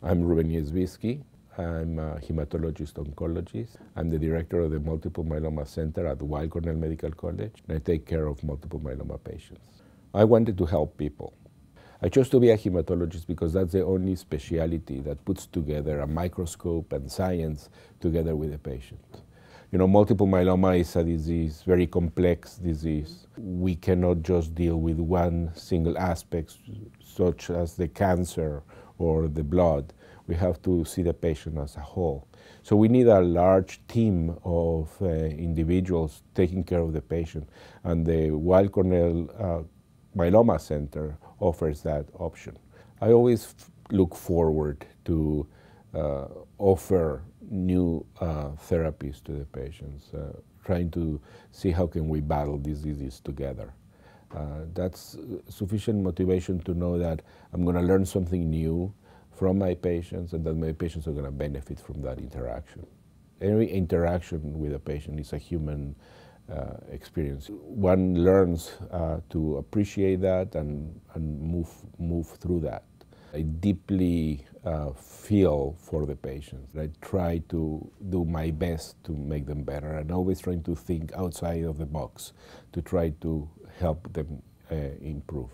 I'm Ruben Yezbiski. I'm a hematologist oncologist. I'm the director of the Multiple Myeloma Center at Weill Cornell Medical College, and I take care of multiple myeloma patients. I wanted to help people. I chose to be a hematologist because that's the only specialty that puts together a microscope and science together with a patient. You know, multiple myeloma is a disease, very complex disease. We cannot just deal with one single aspect, such as the cancer or the blood. We have to see the patient as a whole. So we need a large team of uh, individuals taking care of the patient, and the Weill Cornell uh, Myeloma Center offers that option. I always look forward to uh, offer new uh, therapies to the patients, uh, trying to see how can we battle diseases together. Uh, that's sufficient motivation to know that I'm going to learn something new from my patients and that my patients are going to benefit from that interaction. Every interaction with a patient is a human uh, experience. One learns uh, to appreciate that and, and move, move through that. I deeply uh, feel for the patients. I try to do my best to make them better and always trying to think outside of the box to try to help them uh, improve.